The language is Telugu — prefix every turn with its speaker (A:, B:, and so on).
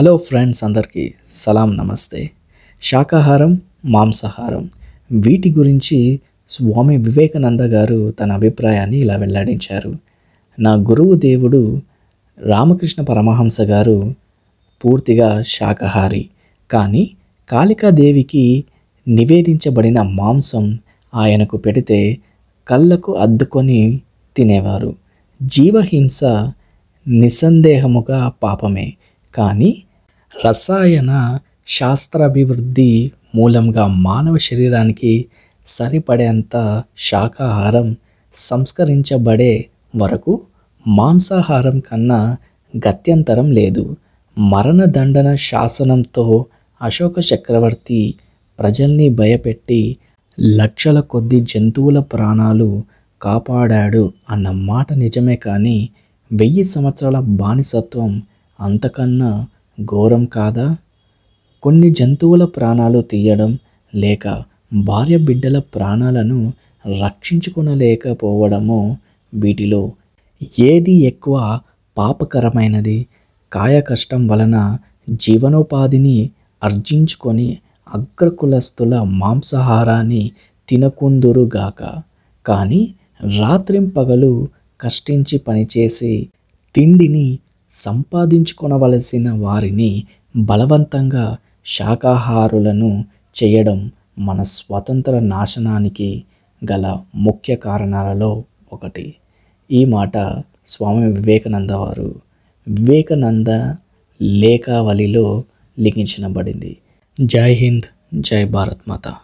A: హలో ఫ్రెండ్స్ అందరికీ సలాం నమస్తే శాకాహారం మాంసాహారం వీటి గురించి స్వామి వివేకానంద గారు తన అభిప్రాయాన్ని ఇలా వెల్లడించారు నా గురువు దేవుడు రామకృష్ణ పరమహంస గారు పూర్తిగా శాకాహారి కానీ కాళికాదేవికి నివేదించబడిన మాంసం ఆయనకు పెడితే కళ్ళకు అద్దుకొని తినేవారు జీవహింస నిస్సందేహముగా పాపమే కానీ రసాయన శాస్త్రాభివృద్ధి మూలంగా మానవ శరీరానికి సరిపడేంత శాకాహారం సంస్కరించబడే వరకు మాంసాహారం కన్నా గత్యంతరం లేదు మరణదండన శాసనంతో అశోక చక్రవర్తి ప్రజల్ని భయపెట్టి లక్షల కొద్ది జంతువుల ప్రాణాలు కాపాడాడు అన్న మాట నిజమే కానీ వెయ్యి సంవత్సరాల బానిసత్వం అంతకన్నా ఘోరం కాదా కొన్ని జంతువుల ప్రాణాలు తీయడం లేక భార్య బిడ్డల ప్రాణాలను రక్షించుకునలేకపోవడము వీటిలో ఏది ఎక్కువ పాపకరమైనది కాయకష్టం వలన జీవనోపాధిని అర్జించుకొని అగ్రకులస్తుల మాంసాహారాన్ని తినకుందురుగాక కానీ రాత్రింపగలు కష్టించి పనిచేసి తిండిని సంపాదించుకొనవలసిన వారిని బలవంతంగా శాకాహారులను చేయడం మన స్వతంత్ర నాశనానికి గల ముఖ్య కారణాలలో ఒకటి ఈ మాట స్వామి వివేకానంద వారు వివేకానంద లేఖావళిలో లిఖించబడింది జై హింద్ జై భారత్ మాత